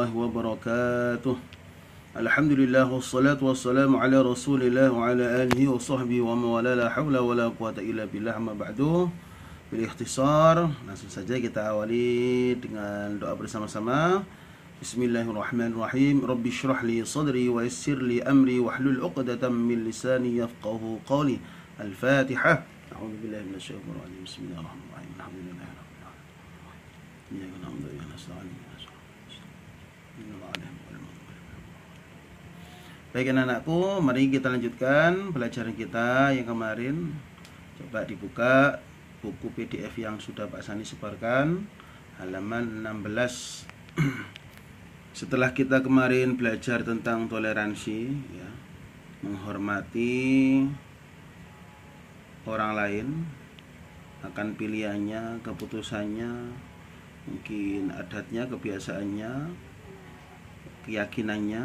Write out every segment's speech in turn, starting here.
الله وبركاته الحمد لله والصلاة والسلام على رسول الله وعلى آله وصحبه ومن والاه لا حول ولا قوة إلا بالله ما بعد بالاختصار langsung saja kita awali dengan doa bersama-sama Bismillahirrahmanirrahim Rabbi syrah li sadri wa yassir li amri wahlul uqdatan min lisani yafqahu qawli Al-Fatihah أعوذ بالله من الشيطان الرجيم بسم الله الرحمن الرحيم الحمد لله رب العالمين الحمد لله نستعين Baik anak-anakku, mari kita lanjutkan pelajaran kita yang kemarin. Coba dibuka buku PDF yang sudah Pak Sani sebarkan halaman 16. Setelah kita kemarin belajar tentang toleransi ya, menghormati orang lain akan pilihannya, keputusannya, mungkin adatnya, kebiasaannya, keyakinannya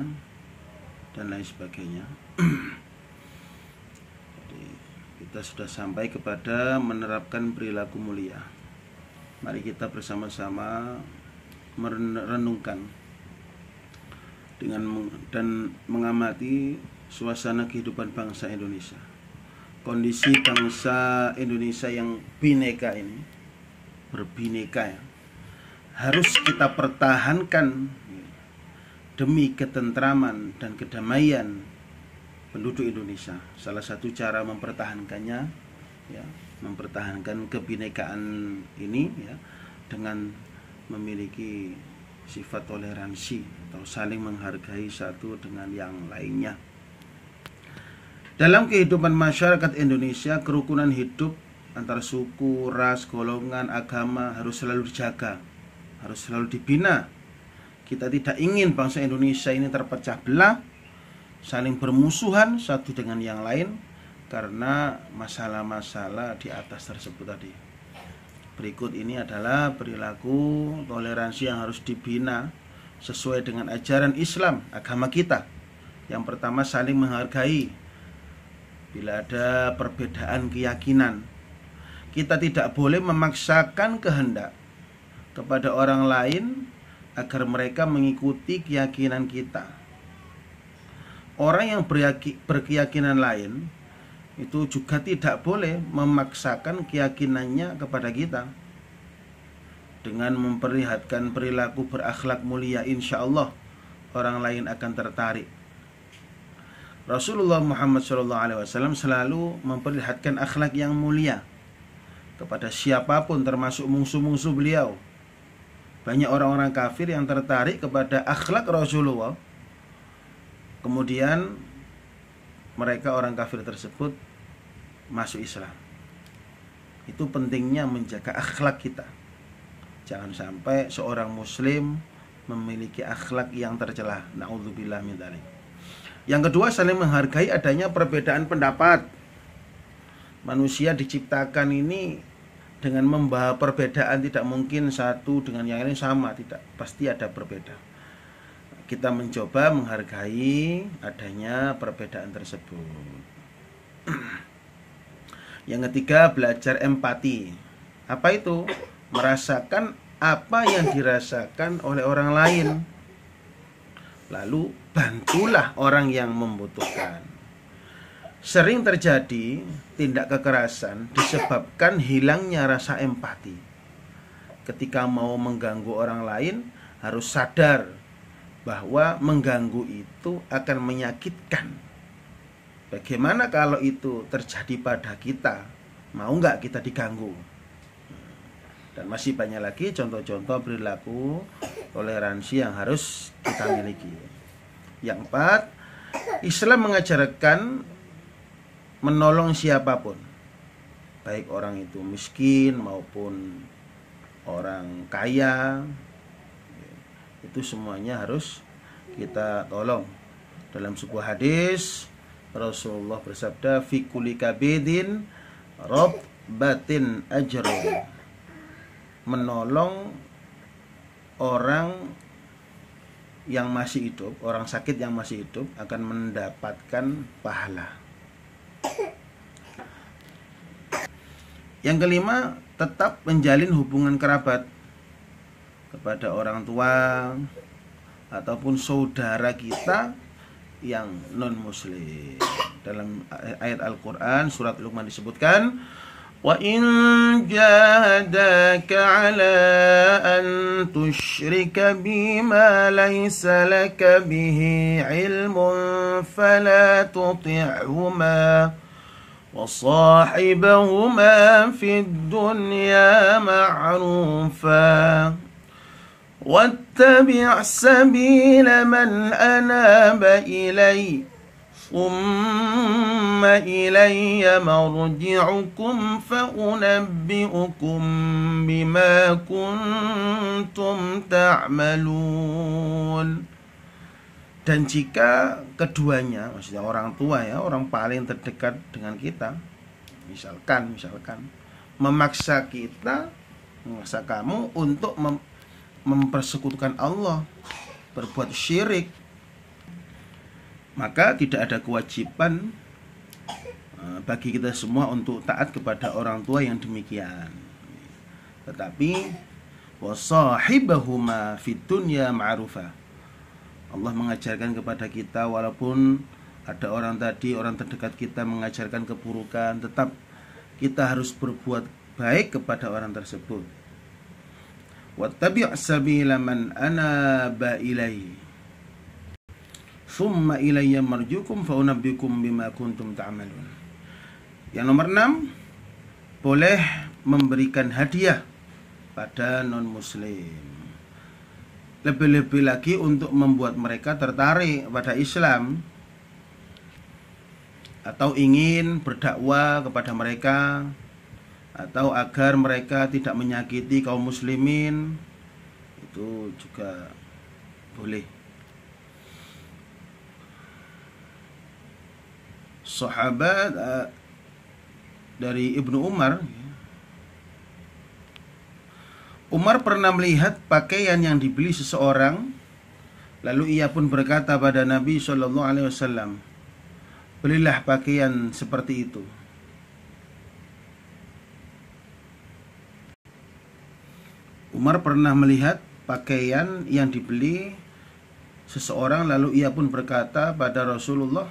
dan lain sebagainya jadi kita sudah sampai kepada menerapkan perilaku mulia mari kita bersama-sama merenungkan dengan dan mengamati suasana kehidupan bangsa Indonesia kondisi bangsa Indonesia yang bineka ini berbineka ya harus kita pertahankan demi ketentraman dan kedamaian penduduk Indonesia. Salah satu cara mempertahankannya, ya, mempertahankan kebinekaan ini, ya, dengan memiliki sifat toleransi atau saling menghargai satu dengan yang lainnya. Dalam kehidupan masyarakat Indonesia, kerukunan hidup antara suku, ras, golongan, agama harus selalu dijaga, harus selalu dibina kita tidak ingin bangsa Indonesia ini terpecah belah, saling bermusuhan satu dengan yang lain karena masalah-masalah di atas tersebut tadi. Berikut ini adalah perilaku toleransi yang harus dibina sesuai dengan ajaran Islam, agama kita. Yang pertama saling menghargai bila ada perbedaan keyakinan. Kita tidak boleh memaksakan kehendak kepada orang lain agar mereka mengikuti keyakinan kita. Orang yang berkeyakinan lain itu juga tidak boleh memaksakan keyakinannya kepada kita. Dengan memperlihatkan perilaku berakhlak mulia, insya Allah orang lain akan tertarik. Rasulullah Muhammad SAW selalu memperlihatkan akhlak yang mulia kepada siapapun termasuk musuh-musuh beliau banyak orang-orang kafir yang tertarik kepada akhlak Rasulullah kemudian mereka orang kafir tersebut masuk Islam itu pentingnya menjaga akhlak kita jangan sampai seorang muslim memiliki akhlak yang tercelah naudzubillah min yang kedua saling menghargai adanya perbedaan pendapat manusia diciptakan ini dengan membawa perbedaan tidak mungkin satu dengan yang lain sama tidak pasti ada perbedaan kita mencoba menghargai adanya perbedaan tersebut yang ketiga belajar empati apa itu merasakan apa yang dirasakan oleh orang lain lalu bantulah orang yang membutuhkan Sering terjadi tindak kekerasan disebabkan hilangnya rasa empati. Ketika mau mengganggu orang lain, harus sadar bahwa mengganggu itu akan menyakitkan. Bagaimana kalau itu terjadi pada kita? Mau nggak kita diganggu? Dan masih banyak lagi contoh-contoh perilaku toleransi yang harus kita miliki. Yang empat, Islam mengajarkan menolong siapapun baik orang itu miskin maupun orang kaya itu semuanya harus kita tolong dalam sebuah hadis Rasulullah bersabda fi kabidin rob batin ajro menolong orang yang masih hidup, orang sakit yang masih hidup akan mendapatkan pahala. Yang kelima, tetap menjalin hubungan kerabat kepada orang tua ataupun saudara kita yang non muslim. Dalam ayat Al-Qur'an surat Luqman disebutkan wa in jahadaka ala an tusyrika bima laysa laka bihi ilmun fala tuti'huma وصاحبهما في الدنيا معروفا واتبع سبيل من أناب إلي ثم إلي مرجعكم فأنبئكم بما كنتم تعملون Dan jika keduanya, maksudnya orang tua ya, orang paling terdekat dengan kita, misalkan, misalkan, memaksa kita, memaksa kamu untuk mem mempersekutukan Allah, berbuat syirik, maka tidak ada kewajiban eh, bagi kita semua untuk taat kepada orang tua yang demikian. Tetapi wasahibahuma fid dunya ma'rufah Allah mengajarkan kepada kita walaupun ada orang tadi orang terdekat kita mengajarkan keburukan tetap kita harus berbuat baik kepada orang tersebut wattabi' sabila man anaba ilaihi summa ilayya marjukum unabbikum bima kuntum ta'malun. Yang nomor 6 boleh memberikan hadiah pada non muslim lebih-lebih lagi untuk membuat mereka tertarik pada Islam atau ingin berdakwah kepada mereka atau agar mereka tidak menyakiti kaum muslimin itu juga boleh sahabat eh, dari Ibnu Umar ya. Umar pernah melihat pakaian yang dibeli seseorang lalu ia pun berkata pada Nabi SAW belilah pakaian seperti itu Umar pernah melihat pakaian yang dibeli seseorang lalu ia pun berkata pada Rasulullah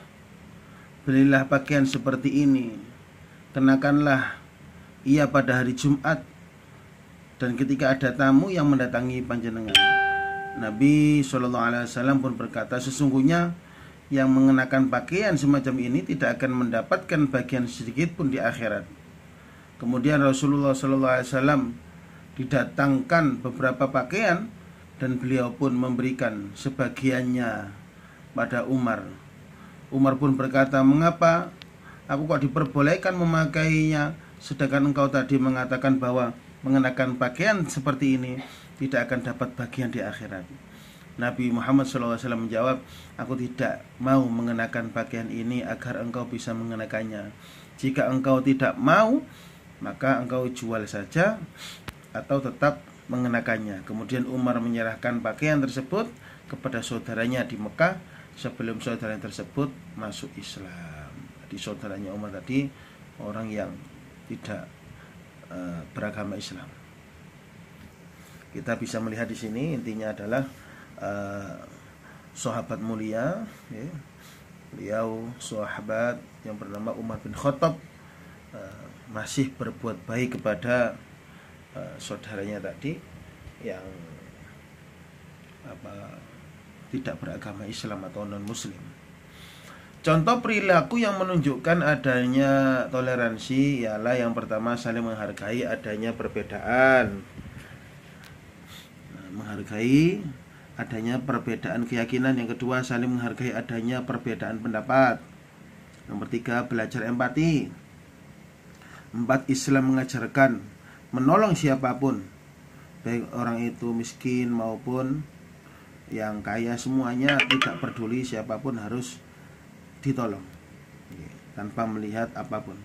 belilah pakaian seperti ini kenakanlah ia pada hari Jumat dan ketika ada tamu yang mendatangi panjenengan. Nabi Shallallahu Alaihi Wasallam pun berkata, sesungguhnya yang mengenakan pakaian semacam ini tidak akan mendapatkan bagian sedikit pun di akhirat. Kemudian Rasulullah Shallallahu Alaihi Wasallam didatangkan beberapa pakaian dan beliau pun memberikan sebagiannya pada Umar. Umar pun berkata, mengapa aku kok diperbolehkan memakainya sedangkan engkau tadi mengatakan bahwa mengenakan pakaian seperti ini tidak akan dapat bagian di akhirat. Nabi Muhammad SAW menjawab, Aku tidak mau mengenakan pakaian ini agar engkau bisa mengenakannya. Jika engkau tidak mau, maka engkau jual saja atau tetap mengenakannya. Kemudian Umar menyerahkan pakaian tersebut kepada saudaranya di Mekah sebelum saudaranya tersebut masuk Islam. Di saudaranya Umar tadi orang yang tidak Eh, beragama Islam. Kita bisa melihat di sini intinya adalah uh, sahabat mulia, ya. beliau sahabat yang bernama Umar bin Khattab uh, masih berbuat baik kepada uh, saudaranya tadi yang apa tidak beragama Islam atau non Muslim Contoh perilaku yang menunjukkan adanya toleransi ialah yang pertama saling menghargai adanya perbedaan. Nah, menghargai adanya perbedaan keyakinan, yang kedua saling menghargai adanya perbedaan pendapat. Nomor tiga belajar empati. Empat Islam mengajarkan menolong siapapun, baik orang itu miskin maupun yang kaya semuanya tidak peduli siapapun harus ditolong iya, tanpa melihat apapun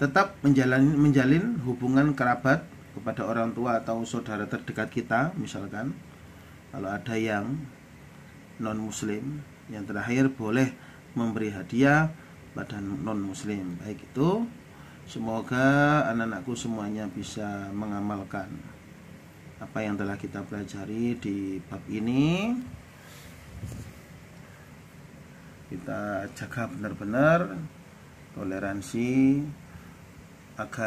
tetap menjalani menjalin hubungan kerabat kepada orang tua atau saudara terdekat kita misalkan kalau ada yang non muslim yang terakhir boleh memberi hadiah pada non muslim baik itu semoga anak-anakku semuanya bisa mengamalkan apa yang telah kita pelajari di bab ini kita jaga benar-benar toleransi agar